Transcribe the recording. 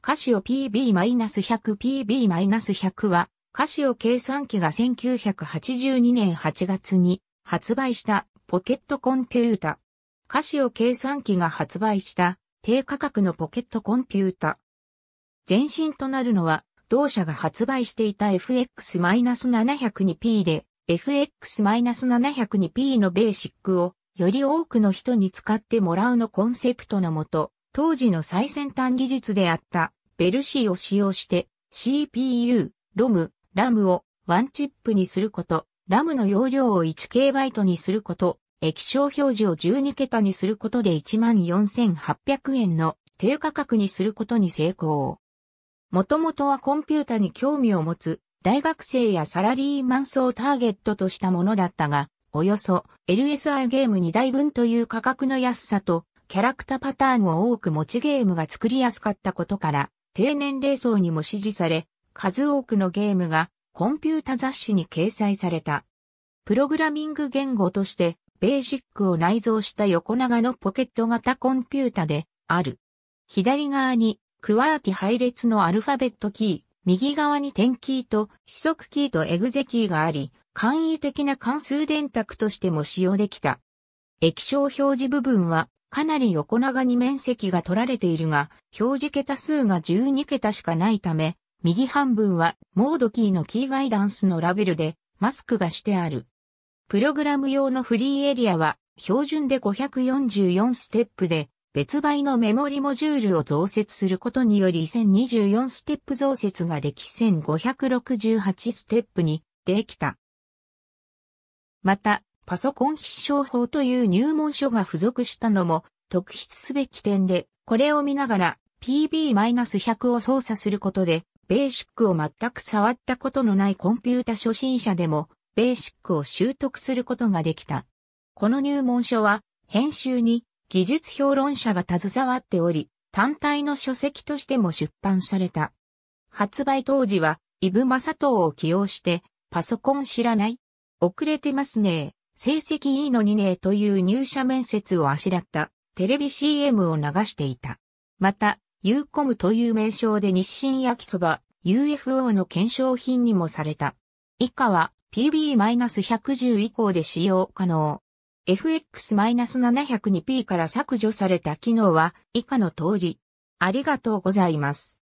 カシオ PB-100PB-100 は、カシオ計算機が1982年8月に発売したポケットコンピュータ。カシオ計算機が発売した低価格のポケットコンピュータ。前身となるのは、同社が発売していた FX-702P で、FX-702P のベーシックをより多くの人に使ってもらうのコンセプトのもと、当時の最先端技術であったベルシーを使用して CPU、ROM、RAM をワンチップにすること、RAM の容量を 1KB にすること、液晶表示を12桁にすることで14,800円の低価格にすることに成功。もともとはコンピュータに興味を持つ大学生やサラリーマン層をターゲットとしたものだったが、およそ LSI ゲーム2台分という価格の安さとキャラクターパターンを多く持ちゲームが作りやすかったことから低年齢層にも支持され、数多くのゲームがコンピュータ雑誌に掲載された。プログラミング言語として、ベーシックを内蔵した横長のポケット型コンピュータである。左側にクワーティ配列のアルファベットキー、右側に点キーと四則キーとエグゼキーがあり、簡易的な関数電卓としても使用できた。液晶表示部分はかなり横長に面積が取られているが、表示桁数が12桁しかないため、右半分はモードキーのキーガイダンスのラベルでマスクがしてある。プログラム用のフリーエリアは標準で544ステップで別売のメモリモジュールを増設することにより1024ステップ増設ができ1568ステップにできた。また、パソコン必勝法という入門書が付属したのも特筆すべき点で、これを見ながら PB-100 を操作することで、ベーシックを全く触ったことのないコンピュータ初心者でも、ベーシックを習得することができた。この入門書は、編集に技術評論者が携わっており、単体の書籍としても出版された。発売当時は、イブ・マサトを起用して、パソコン知らない遅れてますね成績いいの2名という入社面接をあしらったテレビ CM を流していた。また、ユーコムという名称で日清焼きそば UFO の検証品にもされた。以下は PB-110 以降で使用可能。FX-702P から削除された機能は以下の通り。ありがとうございます。